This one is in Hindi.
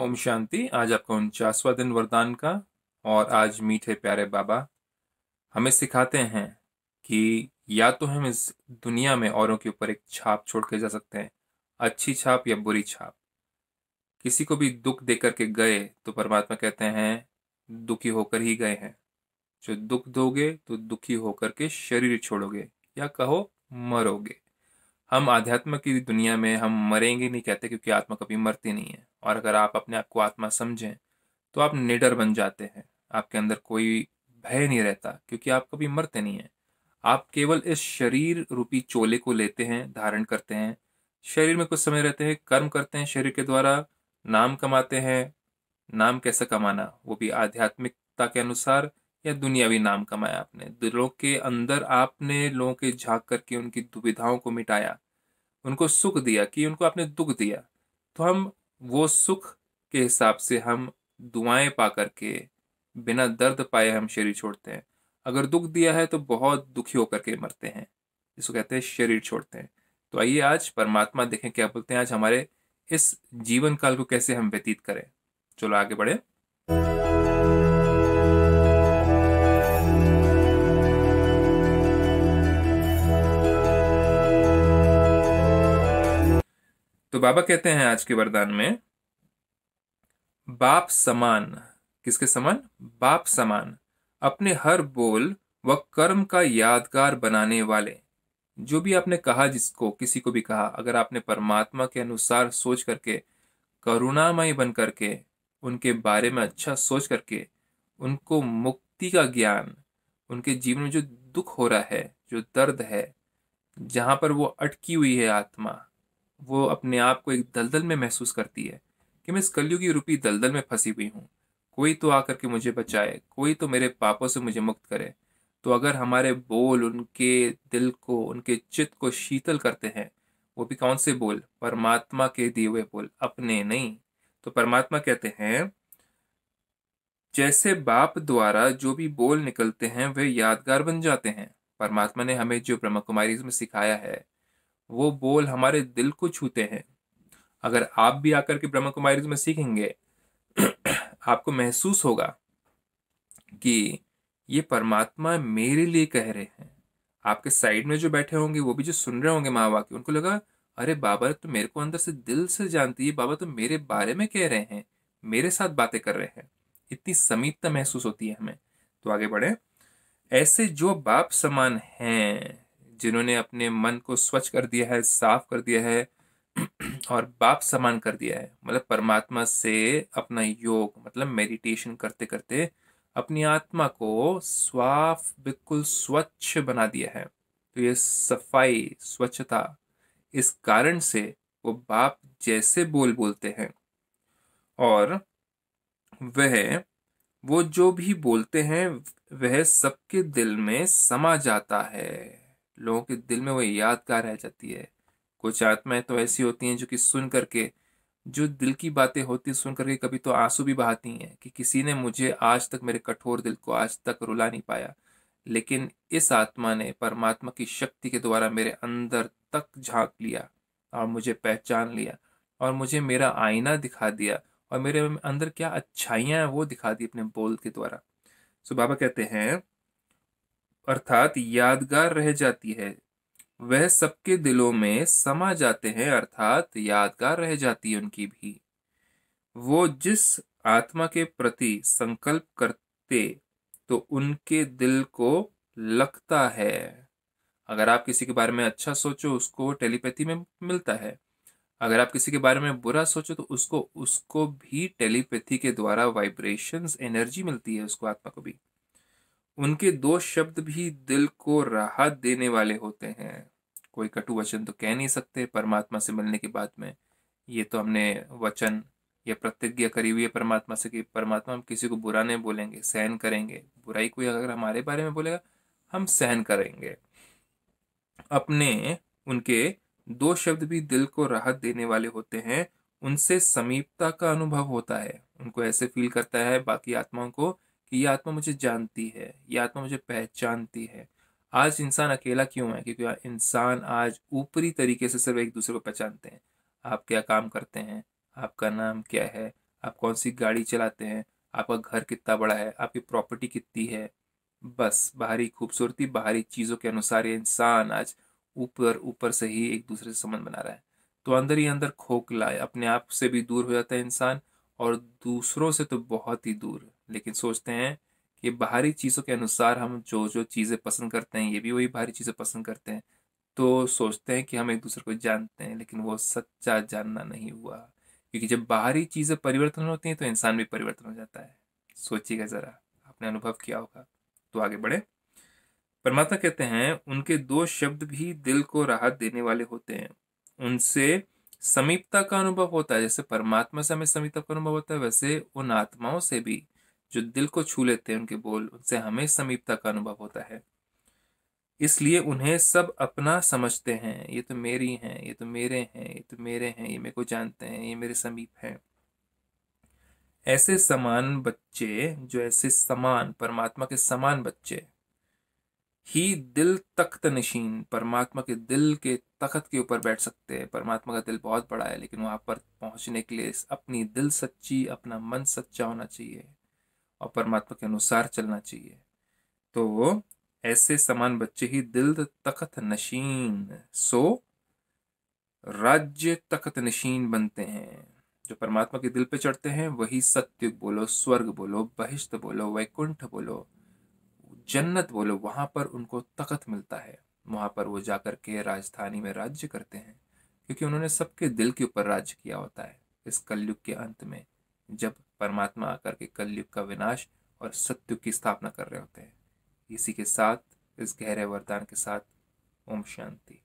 ओम शांति आज आपका उनचासवा दिन वरदान का और आज मीठे प्यारे बाबा हमें सिखाते हैं कि या तो हम इस दुनिया में औरों के ऊपर एक छाप छोड़ के जा सकते हैं अच्छी छाप या बुरी छाप किसी को भी दुख दे करके गए तो परमात्मा कहते हैं दुखी होकर ही गए हैं जो दुख दोगे तो दुखी होकर के शरीर छोड़ोगे या कहो मरोगे हम आध्यात्म की दुनिया में हम मरेंगे नहीं कहते क्योंकि आत्मा कभी मरती नहीं है और अगर आप अपने आप को आत्मा समझें तो आप निडर बन जाते हैं आपके अंदर कोई भय नहीं रहता क्योंकि आप कभी मरते नहीं हैं आप केवल इस शरीर रूपी चोले को लेते हैं धारण करते हैं शरीर में कुछ समय रहते हैं कर्म करते हैं शरीर के द्वारा नाम कमाते हैं नाम कैसे कमाना वो भी आध्यात्मिकता के अनुसार या दुनियावी नाम कमाया आपने दिलों के अंदर आपने लोगों के झांक करके उनकी दुविधाओं को मिटाया उनको सुख दिया कि उनको आपने दुख दिया तो हम वो सुख के हिसाब से हम दुआएं पा करके बिना दर्द पाए हम शरीर छोड़ते हैं अगर दुख दिया है तो बहुत दुखी होकर के मरते हैं जिसको कहते हैं शरीर छोड़ते हैं तो आइए आज परमात्मा देखें क्या बोलते हैं आज हमारे इस जीवन काल को कैसे हम व्यतीत करें चलो आगे बढ़े बाबा कहते हैं आज के वरदान में बाप समान किसके समान बाप समान अपने हर बोल व कर्म का यादगार बनाने वाले जो भी आपने कहा जिसको किसी को भी कहा अगर आपने परमात्मा के अनुसार सोच करके करुणामय बन करके उनके बारे में अच्छा सोच करके उनको मुक्ति का ज्ञान उनके जीवन में जो दुख हो रहा है जो दर्द है जहाँ पर वो अटकी हुई है आत्मा वो अपने आप को एक दलदल में महसूस करती है कि मैं इस की रूपी दलदल में फंसी हुई हूँ कोई तो आकर के मुझे बचाए कोई तो मेरे पापों से मुझे मुक्त करे तो अगर हमारे बोल उनके दिल को उनके चित्त को शीतल करते हैं वो भी कौन से बोल परमात्मा के दिए हुए बोल अपने नहीं तो परमात्मा कहते हैं जैसे बाप द्वारा जो भी बोल निकलते हैं वे यादगार बन जाते हैं परमात्मा ने हमें जो ब्रह्म कुमारी में सिखाया है वो बोल हमारे दिल को छूते हैं अगर आप भी आकर के ब्रह्म कुमारी में सीखेंगे आपको महसूस होगा कि ये परमात्मा मेरे लिए कह रहे हैं आपके साइड में जो बैठे होंगे वो भी जो सुन रहे होंगे माँ बाकी उनको लगा अरे बाबा तो मेरे को अंदर से दिल से जानती है बाबा तो मेरे बारे में कह रहे हैं मेरे साथ बातें कर रहे हैं इतनी समीपता महसूस होती है हमें तो आगे बढ़े ऐसे जो बाप समान हैं जिन्होंने अपने मन को स्वच्छ कर दिया है साफ कर दिया है और बाप समान कर दिया है मतलब परमात्मा से अपना योग मतलब मेडिटेशन करते करते अपनी आत्मा को साफ बिल्कुल स्वच्छ बना दिया है तो ये सफाई स्वच्छता इस कारण से वो बाप जैसे बोल बोलते हैं और वह वो जो भी बोलते हैं वह सबके दिल में समा जाता है लोगों के दिल में वो यादगार रह जाती है कुछ आत्माएं तो ऐसी होती हैं जो कि सुन करके जो दिल की बातें होती सुन करके कभी तो आंसू भी बहाती हैं कि किसी ने मुझे आज तक मेरे कठोर दिल को आज तक रुला नहीं पाया लेकिन इस आत्मा ने परमात्मा की शक्ति के द्वारा मेरे अंदर तक झांक लिया और मुझे पहचान लिया और मुझे मेरा आईना दिखा दिया और मेरे अंदर क्या अच्छाइयाँ हैं वो दिखा दी अपने बोल के द्वारा सो बाबा कहते हैं अर्थात यादगार रह जाती है वह सबके दिलों में समा जाते हैं अर्थात यादगार रह जाती है उनकी भी वो जिस आत्मा के प्रति संकल्प करते तो उनके दिल को लगता है अगर आप किसी के बारे में अच्छा सोचो उसको टेलीपैथी में मिलता है अगर आप किसी के बारे में बुरा सोचो तो उसको उसको भी टेलीपैथी के द्वारा वाइब्रेशंस एनर्जी मिलती है उसको आत्मा को भी उनके दो शब्द भी दिल को राहत देने वाले होते हैं कोई कटु वचन तो कह नहीं सकते परमात्मा से मिलने की बात में ये तो हमने वचन या प्रतिज्ञा करी हुई है परमात्मा से कि परमात्मा हम किसी को बुरा नहीं बोलेंगे सहन करेंगे बुराई कोई अगर हमारे बारे में बोलेगा हम सहन करेंगे अपने उनके दो शब्द भी दिल को राहत देने वाले होते हैं उनसे समीपता का अनुभव होता है उनको ऐसे फील करता है बाकी आत्माओं को कि ये आत्मा मुझे जानती है ये आत्मा मुझे पहचानती है आज इंसान अकेला क्यों है क्योंकि इंसान आज ऊपरी तरीके से सिर्फ एक दूसरे को पहचानते हैं आप क्या काम करते हैं आपका नाम क्या है आप कौन सी गाड़ी चलाते हैं आपका घर कितना बड़ा है आपकी प्रॉपर्टी कितनी है बस बाहरी खूबसूरती बाहरी चीज़ों के अनुसार ये इंसान आज ऊपर ऊपर से ही एक दूसरे से संबंध बना रहा है तो अंदर ही अंदर खोखला है अपने आप से भी दूर हो जाता है इंसान और दूसरों से तो बहुत ही दूर लेकिन सोचते हैं कि बाहरी चीज़ों के अनुसार हम जो जो चीज़ें पसंद करते हैं ये भी वही बाहरी चीज़ें पसंद करते हैं तो सोचते हैं कि हम एक दूसरे को जानते हैं लेकिन वो सच्चा जानना नहीं हुआ क्योंकि जब बाहरी चीज़ें परिवर्तन होती हैं तो इंसान भी परिवर्तन हो जाता है सोचिएगा ज़रा आपने अनुभव किया होगा तो आगे बढ़े परमात्मा कहते हैं उनके दो शब्द भी दिल को राहत देने वाले होते हैं उनसे समीपता का अनुभव होता है जैसे परमात्मा से हमें समीपता का अनुभव होता है वैसे उन आत्माओं से भी जो दिल को छू लेते हैं उनके बोल उनसे हमें समीपता का अनुभव होता है इसलिए उन्हें सब अपना समझते हैं ये तो मेरी हैं ये तो मेरे हैं ये तो मेरे हैं ये मेरे को जानते हैं ये मेरे समीप हैं ऐसे समान बच्चे जो ऐसे समान परमात्मा के समान बच्चे ही दिल तख्त नशीन परमात्मा के दिल के तख्त के ऊपर बैठ सकते हैं परमात्मा का दिल बहुत बड़ा है लेकिन वहाँ पर पहुँचने के लिए अपनी दिल सच्ची अपना मन सच्चा होना चाहिए और परमात्मा के अनुसार चलना चाहिए तो ऐसे समान बच्चे ही दिल तखत नशीन सो राज्य तखत नशीन बनते हैं जो परमात्मा के दिल पे चढ़ते हैं वही सत्युग बोलो स्वर्ग बोलो बहिष्ठ बोलो वैकुंठ बोलो जन्नत बोलो वहां पर उनको तखत मिलता है वहां पर वो जाकर के राजधानी में राज्य करते हैं क्योंकि उन्होंने सबके दिल के ऊपर राज्य किया होता है इस कलयुग के अंत में जब परमात्मा आकर के कलयुग का विनाश और सत्युग की स्थापना कर रहे होते हैं इसी के साथ इस गहरे वरदान के साथ ओम शांति